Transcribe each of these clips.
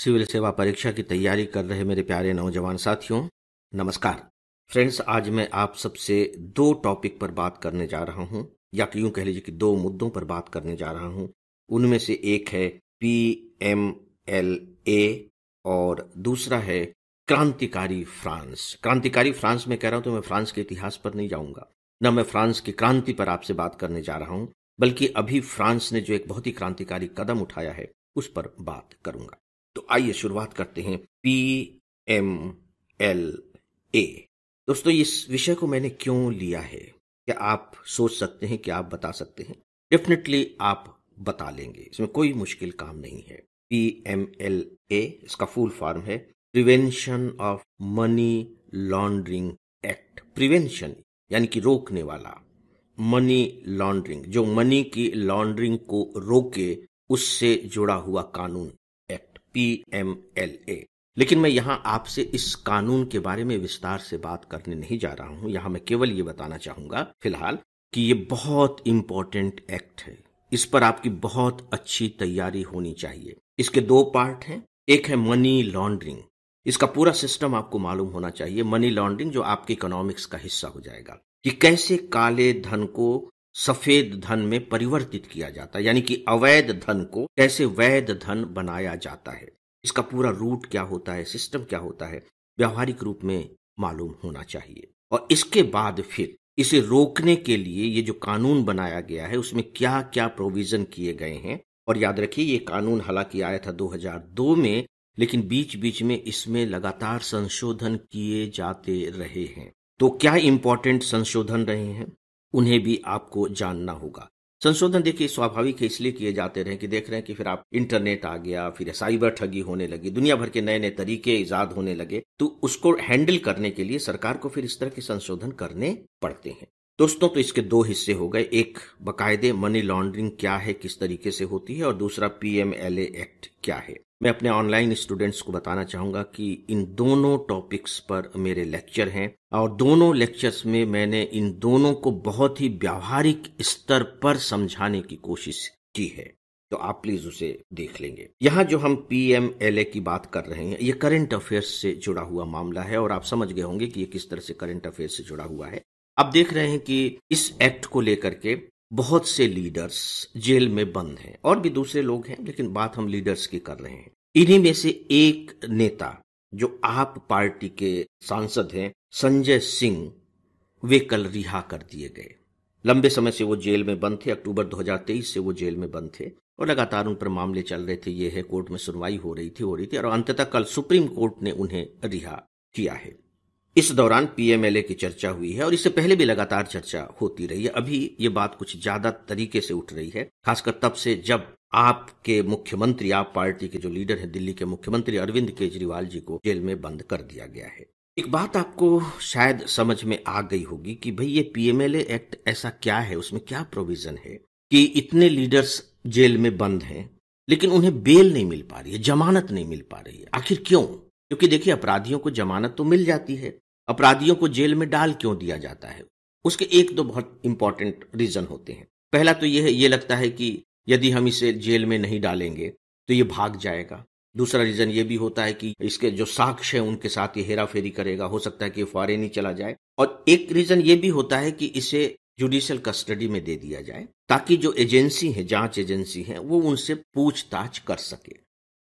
civil सेवा परीक्षा की तैयारी कर रहे मेरे प्यारे नौजवान साथियों नमस्कार फ्रेंड्स आज मैं आप सबसे दो टॉपिक पर बात करने जा रहा हूं या यूं कह लीजिए कि दो मुद्दों पर बात करने जा रहा हूं उनमें से एक है पी एम एल ए और दूसरा है क्रांतिकारी फ्रांस क्रांतिकारी फ्रांस में कह रहा हूं तो मैं फ्रांस के इतिहास पर नहीं जाऊंगा न मैं फ्रांस की क्रांति पर आपसे बात करने जा रहा हूं बल्कि अभी फ्रांस ने जो एक बहुत ही क्रांतिकारी कदम उठाया है उस पर बात करूंगा तो आइए शुरुआत करते हैं पी एम एल ए दोस्तों इस विषय को मैंने क्यों लिया है क्या आप सोच सकते हैं क्या आप बता सकते हैं डेफिनेटली आप बता लेंगे इसमें कोई मुश्किल काम नहीं है पी एम एल ए इसका फुल फॉर्म है prevention of money laundering act prevention यानी कि रोकने वाला मनी लॉन्ड्रिंग जो मनी की लॉन्ड्रिंग को रोके उससे जुड़ा हुआ कानून पीएमएलए लेकिन मैं यहां आपसे इस कानून के बारे में विस्तार से बात करने नहीं जा रहा हूं यहां मैं केवल ये बताना चाहूंगा फिलहाल कि ये बहुत इंपॉर्टेंट एक्ट है इस पर आपकी बहुत अच्छी तैयारी होनी चाहिए इसके दो पार्ट हैं एक है मनी लॉन्ड्रिंग इसका पूरा सिस्टम आपको मालूम होना चाहिए मनी लॉन्ड्रिंग जो आपके इकोनॉमिक्स का हिस्सा हो जाएगा कि कैसे काले धन को सफेद धन में परिवर्तित किया जाता है यानी कि अवैध धन को कैसे वैध धन बनाया जाता है इसका पूरा रूट क्या होता है सिस्टम क्या होता है व्यवहारिक रूप में मालूम होना चाहिए और इसके बाद फिर इसे रोकने के लिए ये जो कानून बनाया गया है उसमें क्या क्या प्रोविजन किए गए हैं और याद रखिए ये कानून हालांकि आया था 2002 में लेकिन बीच बीच में इसमें लगातार संशोधन किए जाते रहे हैं तो क्या इम्पोर्टेंट संशोधन रहे हैं उन्हें भी आपको जानना होगा संशोधन देखिए स्वाभाविक है इसलिए किए जाते रहे कि देख रहे हैं कि फिर आप इंटरनेट आ गया फिर साइबर ठगी होने लगी दुनिया भर के नए नए तरीके ईजाद होने लगे तो उसको हैंडल करने के लिए सरकार को फिर इस तरह के संशोधन करने पड़ते हैं दोस्तों तो इसके दो हिस्से हो गए एक बकायदे मनी लॉन्ड्रिंग क्या है किस तरीके से होती है और दूसरा पीएमएलए एक्ट क्या है मैं अपने ऑनलाइन स्टूडेंट्स को बताना चाहूंगा कि इन दोनों टॉपिक्स पर मेरे लेक्चर हैं और दोनों लेक्चर्स में मैंने इन दोनों को बहुत ही व्यावहारिक स्तर पर समझाने की कोशिश की है तो आप प्लीज उसे देख लेंगे यहां जो हम पी एम एल ए की बात कर रहे हैं ये करंट अफेयर्स से जुड़ा हुआ मामला है और आप समझ गए होंगे कि ये किस तरह से करंट अफेयर्स से जुड़ा हुआ है आप देख रहे हैं कि इस एक्ट को लेकर के बहुत से लीडर्स जेल में बंद हैं और भी दूसरे लोग हैं लेकिन बात हम लीडर्स की कर रहे हैं इन्हीं में से एक नेता जो आप पार्टी के सांसद हैं संजय सिंह वे कल रिहा कर दिए गए लंबे समय से वो जेल में बंद थे अक्टूबर 2023 से वो जेल में बंद थे और लगातार उन पर मामले चल रहे थे ये है कोर्ट में सुनवाई हो रही थी हो रही थी और अंततः कल सुप्रीम कोर्ट ने उन्हें रिहा किया है इस दौरान पीएमएलए की चर्चा हुई है और इससे पहले भी लगातार चर्चा होती रही है अभी ये बात कुछ ज्यादा तरीके से उठ रही है खासकर तब से जब आपके मुख्यमंत्री आप पार्टी के जो लीडर हैं दिल्ली के मुख्यमंत्री अरविंद केजरीवाल जी को जेल में बंद कर दिया गया है एक बात आपको शायद समझ में आ गई होगी कि भाई ये पीएमएलए एक्ट ऐसा क्या है उसमें क्या प्रोविजन है कि इतने लीडर्स जेल में बंद हैं लेकिन उन्हें बेल नहीं मिल पा रही है जमानत नहीं मिल पा रही है आखिर क्यों क्योंकि देखिए अपराधियों को जमानत तो मिल जाती है अपराधियों को जेल में डाल क्यों दिया जाता है उसके एक दो बहुत इंपॉर्टेंट रीजन होते हैं पहला तो यह ये लगता है कि यदि हम इसे जेल में नहीं डालेंगे तो ये भाग जाएगा दूसरा रीजन ये भी होता है कि इसके जो साक्ष्य है उनके साथ ये हेरा फेरी करेगा हो सकता है कि फॉरेन ही चला जाए और एक रीजन ये भी होता है कि इसे जुडिशियल कस्टडी में दे दिया जाए ताकि जो एजेंसी है जांच एजेंसी है वो उनसे पूछताछ कर सके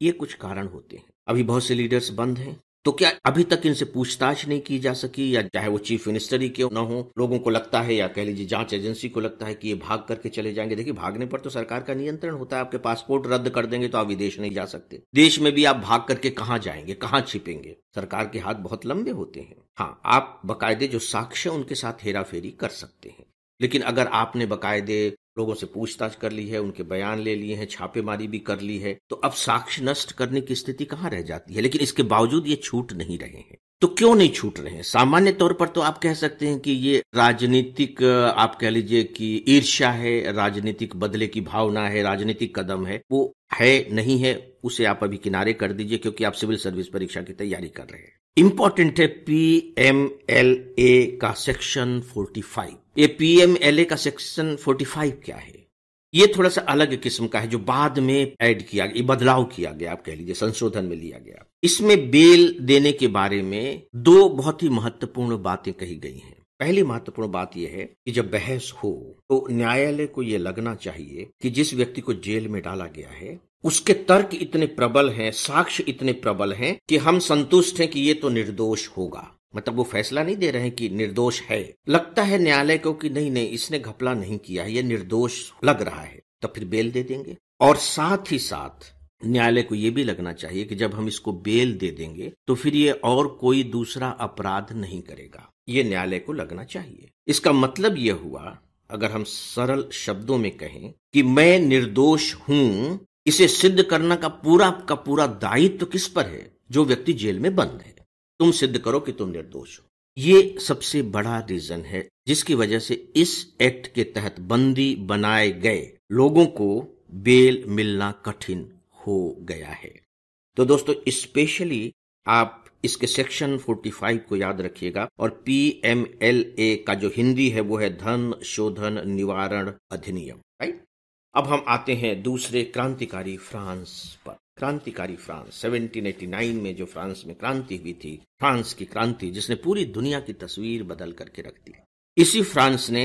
ये कुछ कारण होते हैं अभी बहुत से लीडर्स बंद हैं तो क्या अभी तक इनसे पूछताछ नहीं की जा सकी या चाहे वो चीफ मिनिस्टर ही क्यों ना हो लोगों को लगता है या कह लीजिए जांच एजेंसी को लगता है कि ये भाग करके चले जाएंगे देखिए भागने पर तो सरकार का नियंत्रण होता है आपके पासपोर्ट रद्द कर देंगे तो आप विदेश नहीं जा सकते देश में भी आप भाग करके कहाँ जाएंगे कहाँ छिपेंगे सरकार के हाथ बहुत लंबे होते हैं हाँ आप बाकायदे जो साक्ष्य उनके साथ हेरा कर सकते हैं लेकिन अगर आपने बाकायदे लोगों से पूछताछ कर ली है उनके बयान ले लिए हैं छापेमारी भी कर ली है तो अब साक्ष्य नष्ट करने की स्थिति कहाँ रह जाती है लेकिन इसके बावजूद ये छूट नहीं रहे हैं तो क्यों नहीं छूट रहे हैं सामान्य तौर पर तो आप कह सकते हैं कि ये राजनीतिक आप कह लीजिए कि ईर्ष्या है राजनीतिक बदले की भावना है राजनीतिक कदम है वो है नहीं है उसे आप अभी किनारे कर दीजिए क्योंकि आप सिविल सर्विस परीक्षा की तैयारी कर रहे हैं इंपॉर्टेंट है पी एम एल ए का सेक्शन फोर्टी फाइव ये पीएमएलए का सेक्शन 45 क्या है ये थोड़ा सा अलग किस्म का है जो बाद में ऐड किया गया बदलाव किया गया आप कह लीजिए संशोधन में लिया गया इसमें बेल देने के बारे में दो बहुत ही महत्वपूर्ण बातें कही गई हैं पहली महत्वपूर्ण बात यह है कि जब बहस हो तो न्यायालय को यह लगना चाहिए कि जिस व्यक्ति को जेल में डाला गया है उसके तर्क इतने प्रबल हैं साक्ष्य इतने प्रबल हैं कि हम संतुष्ट हैं कि ये तो निर्दोष होगा मतलब वो फैसला नहीं दे रहे हैं कि निर्दोष है लगता है न्यायालय को कि नहीं नहीं इसने घपला नहीं किया है ये निर्दोष लग रहा है तो फिर बेल दे देंगे और साथ ही साथ न्यायालय को यह भी लगना चाहिए कि जब हम इसको बेल दे देंगे तो फिर ये और कोई दूसरा अपराध नहीं करेगा ये न्यायालय को लगना चाहिए इसका मतलब यह हुआ अगर हम सरल शब्दों में कहें कि मैं निर्दोष हूं इसे सिद्ध करना का पूरा का पूरा दायित्व तो किस पर है जो व्यक्ति जेल में बंद है तुम सिद्ध करो कि तुम निर्दोष हो ये सबसे बड़ा रीजन है जिसकी वजह से इस एक्ट के तहत बंदी बनाए गए लोगों को बेल मिलना कठिन हो गया है तो दोस्तों स्पेशली आप इसके सेक्शन 45 को याद रखिएगा और पी एम एल ए का जो हिंदी है वो है धन शोधन निवारण अधिनियम राइट अब हम आते हैं दूसरे क्रांतिकारी फ्रांस पर क्रांतिकारी फ्रांस 1789 में जो फ्रांस में क्रांति हुई थी फ्रांस की क्रांति जिसने पूरी दुनिया की तस्वीर बदल करके रख दी इसी फ्रांस ने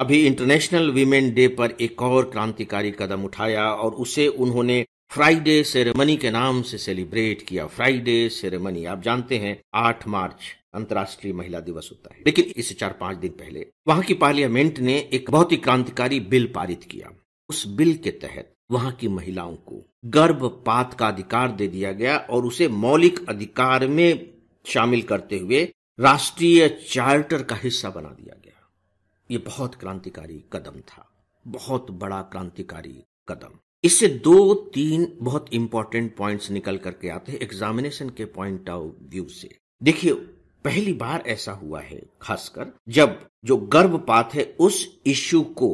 अभी इंटरनेशनल वीमेन डे पर एक और क्रांतिकारी कदम उठाया और उसे उन्होंने फ्राइडे सेरेमनी के नाम से सेलिब्रेट किया फ्राइडे सेरेमनी आप जानते हैं आठ मार्च अंतर्राष्ट्रीय महिला दिवस होता है लेकिन इससे चार पांच दिन पहले वहां की पार्लियामेंट ने एक बहुत ही क्रांतिकारी बिल पारित किया उस बिल के तहत वहां की महिलाओं को गर्भपात का अधिकार दे दिया गया और उसे मौलिक अधिकार में शामिल करते हुए राष्ट्रीय चार्टर का हिस्सा बना दिया गया ये बहुत क्रांतिकारी कदम था बहुत बड़ा क्रांतिकारी कदम इससे दो तीन बहुत इंपॉर्टेंट पॉइंट्स निकल करके आते हैं एग्जामिनेशन के पॉइंट ऑफ व्यू से देखिए पहली बार ऐसा हुआ है खासकर जब जो गर्भपात है उस इश्यू को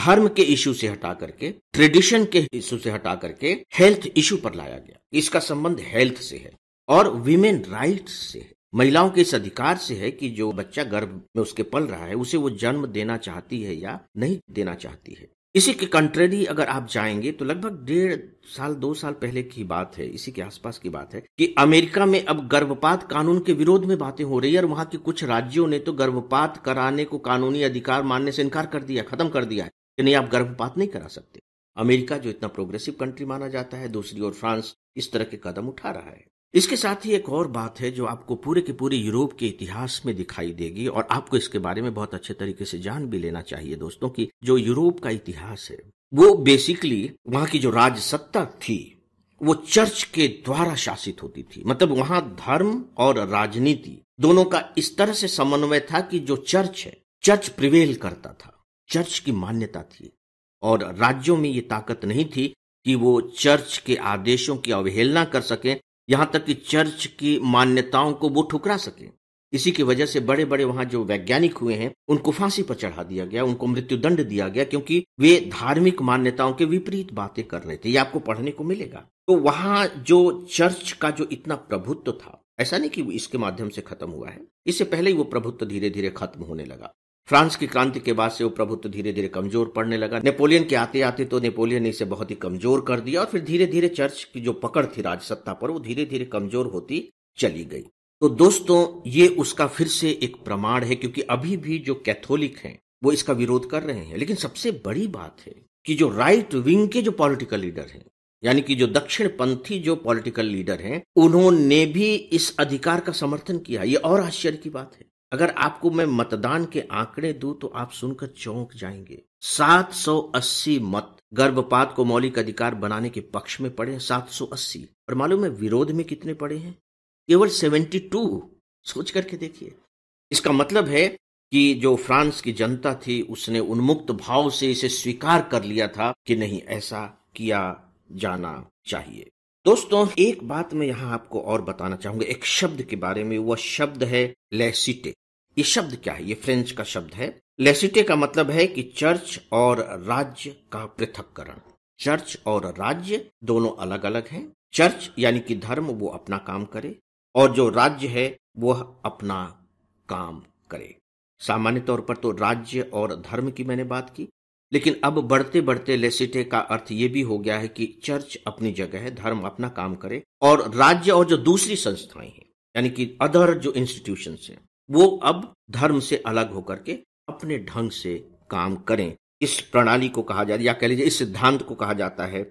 धर्म के इशू से हटा करके ट्रेडिशन के इश्यू से हटा करके हेल्थ इशू पर लाया गया इसका संबंध हेल्थ से है और वीमेन राइट से है महिलाओं के इस अधिकार से है कि जो बच्चा गर्भ में उसके पल रहा है उसे वो जन्म देना चाहती है या नहीं देना चाहती है इसी के कंट्रेरी अगर आप जाएंगे तो लगभग डेढ़ साल दो साल पहले की बात है इसी के आसपास की बात है कि अमेरिका में अब गर्भपात कानून के विरोध में बातें हो रही है और वहां के कुछ राज्यों ने तो गर्भपात कराने को कानूनी अधिकार मानने से इनकार कर दिया खत्म कर दिया है कि नहीं आप गर्भपात नहीं करा सकते अमेरिका जो इतना प्रोग्रेसिव कंट्री माना जाता है दूसरी ओर फ्रांस इस तरह के कदम उठा रहा है इसके साथ ही एक और बात है जो आपको पूरे के पूरे यूरोप के इतिहास में दिखाई देगी और आपको इसके बारे में बहुत अच्छे तरीके से जान भी लेना चाहिए दोस्तों कि जो यूरोप का इतिहास है वो बेसिकली वहां की जो राजसत्ता थी वो चर्च के द्वारा शासित होती थी मतलब वहां धर्म और राजनीति दोनों का इस तरह से समन्वय था कि जो चर्च है चर्च प्रिवेल करता था चर्च की मान्यता थी और राज्यों में ये ताकत नहीं थी कि वो चर्च के आदेशों की अवहेलना कर सकें यहां तक कि चर्च की मान्यताओं को वो ठुकरा सके इसी की वजह से बड़े बड़े वहां जो वैज्ञानिक हुए हैं उनको फांसी पर चढ़ा दिया गया उनको मृत्युदंड दिया गया क्योंकि वे धार्मिक मान्यताओं के विपरीत बातें कर रहे थे ये आपको पढ़ने को मिलेगा तो वहां जो चर्च का जो इतना प्रभुत्व था ऐसा नहीं कि इसके माध्यम से खत्म हुआ है इससे पहले ही वो प्रभुत्व धीरे धीरे खत्म होने लगा फ्रांस की क्रांति के बाद से वो प्रभुत्व धीरे धीरे कमजोर पड़ने लगा नेपोलियन के आते आते तो नेपोलियन ने इसे बहुत ही कमजोर कर दिया और फिर धीरे धीरे चर्च की जो पकड़ थी राजसत्ता पर वो धीरे धीरे कमजोर होती चली गई तो दोस्तों ये उसका फिर से एक प्रमाण है क्योंकि अभी भी जो कैथोलिक हैं वो इसका विरोध कर रहे हैं लेकिन सबसे बड़ी बात है कि जो राइट विंग के जो पॉलिटिकल लीडर हैं यानी कि जो दक्षिण पंथी जो पॉलिटिकल लीडर हैं उन्होंने भी इस अधिकार का समर्थन किया ये और आश्चर्य की बात है अगर आपको मैं मतदान के आंकड़े दू तो आप सुनकर चौंक जाएंगे 780 मत गर्भपात को मौलिक अधिकार बनाने के पक्ष में पड़े सात सौ अस्सी और मालूम है विरोध में कितने पड़े हैं केवल 72 सोच करके देखिए इसका मतलब है कि जो फ्रांस की जनता थी उसने उन्मुक्त भाव से इसे स्वीकार कर लिया था कि नहीं ऐसा किया जाना चाहिए दोस्तों एक बात मैं यहां आपको और बताना चाहूंगा एक शब्द के बारे में वह शब्द है लेसिटे ये शब्द क्या है ये फ्रेंच का शब्द है लेसिटे का मतलब है कि चर्च और राज्य का पृथककरण चर्च और राज्य दोनों अलग अलग हैं चर्च यानी कि धर्म वो अपना काम करे और जो राज्य है वह अपना काम करे सामान्य तौर पर तो राज्य और धर्म की मैंने बात की लेकिन अब बढ़ते बढ़ते लेसिटे का अर्थ ये भी हो गया है कि चर्च अपनी जगह है धर्म अपना काम करे और राज्य और जो दूसरी संस्थाएं हैं यानी कि अदर जो इंस्टीट्यूशन हैं वो अब धर्म से अलग होकर के अपने ढंग से काम करें इस प्रणाली को कहा जाता है या कह लीजिए इस सिद्धांत को कहा जाता है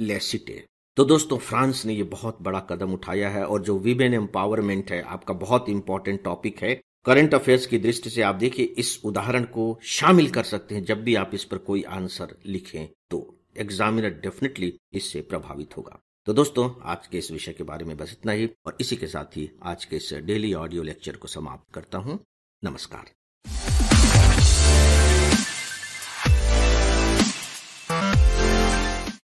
लेसिटे तो दोस्तों फ्रांस ने ये बहुत बड़ा कदम उठाया है और जो वीमेन एम्पावरमेंट है आपका बहुत इंपॉर्टेंट टॉपिक है करंट अफेयर्स की दृष्टि से आप देखिए इस उदाहरण को शामिल कर सकते हैं जब भी आप इस पर कोई आंसर लिखें तो एग्जामिनर डेफिनेटली इससे प्रभावित होगा तो दोस्तों आज के इस विषय के बारे में बस इतना ही और इसी के साथ ही आज के इस डेली ऑडियो लेक्चर को समाप्त करता हूँ नमस्कार